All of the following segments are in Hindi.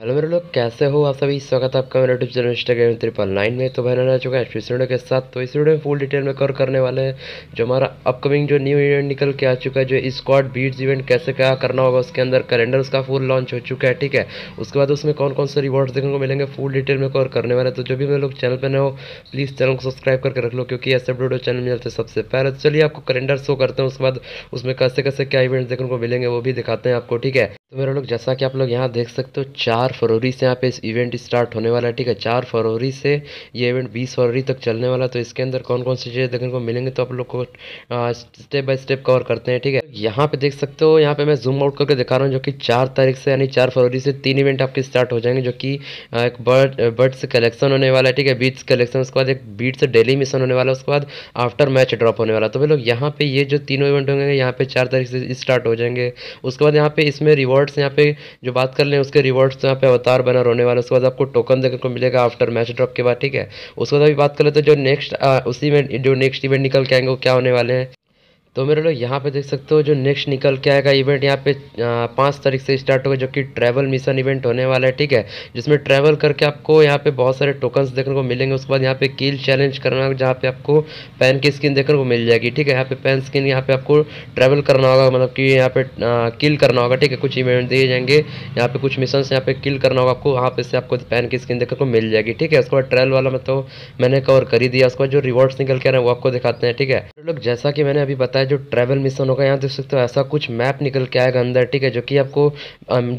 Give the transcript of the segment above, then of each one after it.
हेलो मेरे लोग कैसे हो आप सभी स्वागत है आपका मेरे YouTube channel Instagram triple nine में तो भाई आ चुका है इस वीडियो के साथ तो इस वीडियो में फुल डिटेल में कवर करने वाले हैं जो हमारा अपकमिंग जो न्यू इवेंट निकल के आ चुका है जो स्क्वाड बीट्स इवेंट कैसे क्या करना होगा उसके अंदर कैलेंडर उसका फुल लॉन्च हो चुका है ठीक है उसके बाद उसमें कौन कौन से रिवॉर्ड देखने को मिलेंगे फुल डिटेल में कवर करने वाले तो जो भी मेरे लोग चैनल पर न हो प्लीज़ चैनल को सब्सक्राइब करके रख लो क्योंकि ऐसे वीडियो चैनल में जाते सबसे पहले तो चलिए आपको कैलेंडर शो करते हैं उसके बाद उसमें कैसे कैसे क्या इवेंट देखने को मिलेंगे वो भी दिखाते हैं आपको ठीक है तो मेरे लोग जैसा कि आप लोग यहाँ देख सकते हो चार चार फरवरी से यहाँ पे इस इवेंट स्टार्ट होने वाला है ठीक है चार फरवरी से ये इवेंट बीस फरवरी तक चलने वाला तो इसके अंदर कौन कौन सी चीज़ें देखने को मिलेंगे तो आप लोग को स्टेप बाय स्टेप कवर करते हैं ठीक है यहाँ पे देख सकते हो यहाँ पे मैं जूम आउट करके दिखा रहा हूँ जो कि चार तारीख से यानी चार फरवरी से तीन इवेंट आपके स्टार्ट हो जाएंगे जो कि एक बर्ड बर्ड्स कलेक्शन होने वाला है ठीक है बीट्स कलेक्शन उसके बाद एक बीट्स डेली मिशन होने वाला है उसके बाद आफ्टर मैच ड्रॉप होने वाला तो भाई लोग यहाँ पे ये जो तीनों इवेंट होंगे यहाँ पे चार तारीख से स्टार्ट हो जाएंगे उसके बाद यहाँ पे इसमें रिवॉर्ड्स यहाँ पे जो बात कर लें उसके रिवॉर्ड्स यहाँ पे अवतार बनर होने वाला उसके बाद आपको टोकन देखने को मिलेगा आफ्टर मैच ड्रॉप के बाद ठीक है उसके बाद अभी बात करें तो जो नेक्स्ट उसी में जो नेक्स्ट इवेंट निकल के आएंगे वो क्या होने वाले हैं तो मेरे लोग यहाँ पे देख सकते हो जो नेक्स्ट निकल के आएगा इवेंट यहाँ पे पाँच तारीख से स्टार्ट होगा जो कि ट्रैवल मिशन इवेंट होने वाला है ठीक है जिसमें ट्रैवल करके आपको यहाँ पे बहुत सारे टोकन्स देखने को मिलेंगे उसके बाद यहाँ पे किल चैलेंज करना होगा जहाँ पे आपको पैन की स्किन देखने को मिल जाएगी ठीक है यहाँ पे पेन स्किन यहाँ पे आपको ट्रैवल करना होगा मतलब कि यहाँ पे किल करना होगा ठीक है कुछ इवेंट दिए जाएंगे यहाँ पे कुछ मिशन यहाँ पे किल करना होगा आपको वहाँ पे से आपको पैन की स्किन देखने को मिल जाएगी ठीक है उसके बाद ट्रैवल वाला मतलब मैंने कवर कर ही दिया उसके बाद जो रिवॉर्ड्स निकल के आ रहे हैं वो आपको दिखाते हैं ठीक है लोग जैसा कि मैंने अभी बताया है जो ट्रैवल मिशन होगा यहाँ देख सकते हो ऐसा कुछ मैप निकल के आएगा अंदर ठीक है जो कि आपको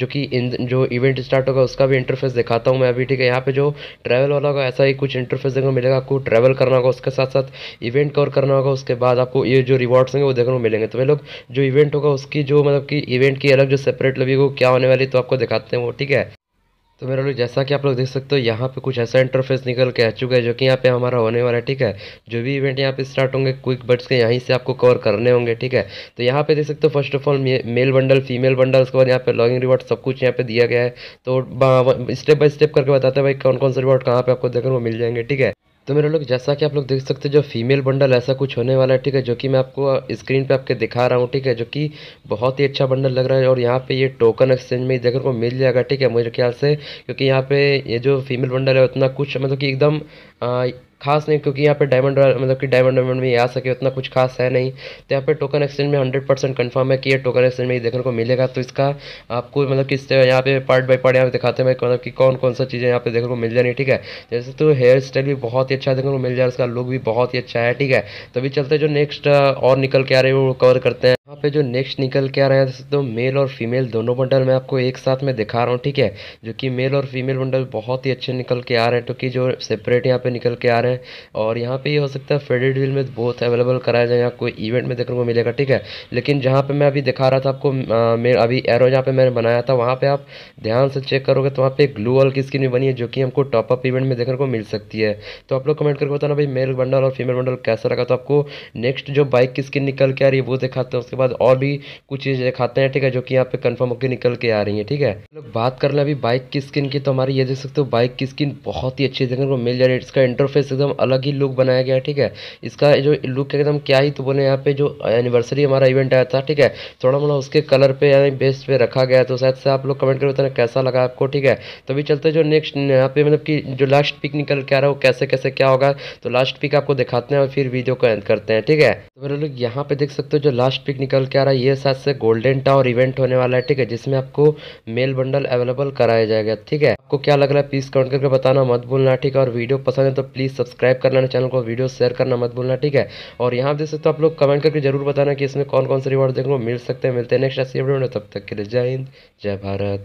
जो कि जो इवेंट स्टार्ट होगा उसका भी इंटरफेस दिखाता हूँ मैं अभी ठीक है यहाँ पे जो ट्रैवल वाला होगा ऐसा ही कुछ इंटरफेस देखने को मिलेगा आपको ट्रैवल करना होगा उसके साथ साथ इवेंट कवर करना होगा उसके बाद आपको ये जो रिवॉर्ड्स होंगे वो देखने को मिलेंगे तो वे लोग जो इवेंट होगा उसकी जो मतलब कि इवेंट की अलग जो सेपरेट लगी वो क्या होने वाली तो आपको दिखाते हैं वो ठीक है तो मेरा लोग जैसा कि आप लोग देख सकते हो यहाँ पे कुछ ऐसा इंटरफेस निकल के आ चुका है जो कि यहाँ पे हमारा होने वाला है ठीक है जो भी इवेंट यहाँ पे स्टार्ट होंगे क्विक बट्स के यहीं से आपको कवर करने होंगे ठीक है तो यहाँ पे देख सकते हो first of all male bundle female bundle उसके बाद यहाँ पे लॉगिंग रिवॉर्ड सब कुछ यहाँ पे दिया गया है तो स्टेप बाय स्टेप करके बताते हैं भाई कौन कौन से रिवॉर्ड कहाँ पे आपको देखने को मिल जाएंगे ठीक है तो मेरे लोग जैसा कि आप लोग देख सकते हैं जो फीमेल बंडल ऐसा कुछ होने वाला है ठीक है जो कि मैं आपको स्क्रीन पे आपके दिखा रहा हूँ ठीक है जो कि बहुत ही अच्छा बंडल लग रहा है और यहाँ पे ये टोकन एक्सचेंज में देखने को मिल जाएगा ठीक है मुझे ख्याल से क्योंकि यहाँ पे ये जो फीमेल बंडल है उतना कुछ मतलब कि एकदम खास नहीं क्योंकि यहाँ पे डायमंड मतलब कि डायमंड डायमंड में आ सके उतना कुछ खास है नहीं तो यहाँ पे टोकन एक्सचेंज में हंड्रेड परसेंट कन्फर्म है कि ये टोकन एक्सचेंज में देखने को मिलेगा तो इसका आपको मतलब कि यहाँ पे पार्ट बाय पार्ट यहाँ पे दिखाते हैं मतलब कि कौन कौन सा चीज़ें यहाँ पे देखने को मिल जानी ठीक है जैसे तो हेयर स्टाइल भी बहुत ही अच्छा देखने को मिल जाए उसका लुक भी बहुत ही अच्छा है ठीक है तो चलते जो नेक्स्ट और निकल के आ रहे हैं वो कवर करते हैं यहाँ पे जो नेक्स्ट निकल के आ रहा है दोस्तों मेल और फीमेल दोनों बंडल मैं आपको एक साथ में दिखा रहा हूँ ठीक है जो कि मेल और फीमेल बंडल बहुत ही अच्छे निकल के आ रहे हैं क्योंकि तो जो सेपरेट यहाँ पे निकल के आ रहे हैं और यहाँ पे ये यह हो सकता है फेडेड व्हील में बहुत अवेलेबल कराया जाए यहाँ कोई इवेंट में देखने को मिलेगा ठीक है लेकिन जहाँ पर मैं अभी दिखा रहा था आपको मेरे अभी एरो जहाँ पर मैंने बनाया था वहाँ पर आप ध्यान से चेक करोगे तो वहाँ पर ग्लू वाल की स्किन भी बनी है जो कि हमको टॉपअप इवेंट में देखने को मिल सकती है तो आप लोग कमेंट करके बताना भाई मेल बंडल और फीमेल बंडल कैसा लगा तो आपको नेक्स्ट जो बाइक की स्किन निकल के आ रही है वो दिखाते हैं उसके बाद बाद और भी कुछ चीज़ें दिखाते हैं ठीक है जो कि यहाँ पे कंफर्म होकर निकल के आ रही है ठीक है लोग बात कर लें अभी बाइक की स्किन की तो हमारी ये देख सकते हो बाइक की स्किन बहुत ही अच्छी देखने को मिल जा रही है इसका इंटरफेस एकदम अलग ही लुक बनाया गया है ठीक है इसका जो लुक एकदम क्या ही तो बोले यहाँ पे जो एनिवर्सरी हमारा इवेंट आया था ठीक है थोड़ा मोड़ा उसके कलर पे यानी बेस पे रखा गया तो शायद से आप लोग कमेंट करो बताने कैसा लगा आपको ठीक है तो अभी चलते जो नेक्स्ट यहाँ पे मतलब कि जो लास्ट पिक निकल के आ रहा है वो कैसे कैसे क्या होगा तो लास्ट पिक आपको दिखाते हैं और फिर वीडियो को एंड करते हैं ठीक है तो मेरे लोग यहाँ पे देख सकते हो जो लास्ट पिक निकल के आ रहा है ये साथ से गोल्डन टावर इवेंट होने वाला है ठीक है जिसमें आपको मेल बंडल अवेलेबल कराया जाएगा ठीक है आपको क्या लग रहा है प्लीज़ कमेंट करके बताना मत भूलना ठीक है और वीडियो पसंद है तो प्लीज़ सब्सक्राइब करना चैनल को वीडियो शेयर करना मत भूलना ठीक है और यहाँ देख सकते तो आप लोग कमेंट करके जरूर बताना कि इसमें कौन कौन से रिवॉर्ड देखने को मिल सकते हैं मिलते हैं नेक्स्ट ऐसी तब तक के लिए जय हिंद जय भारत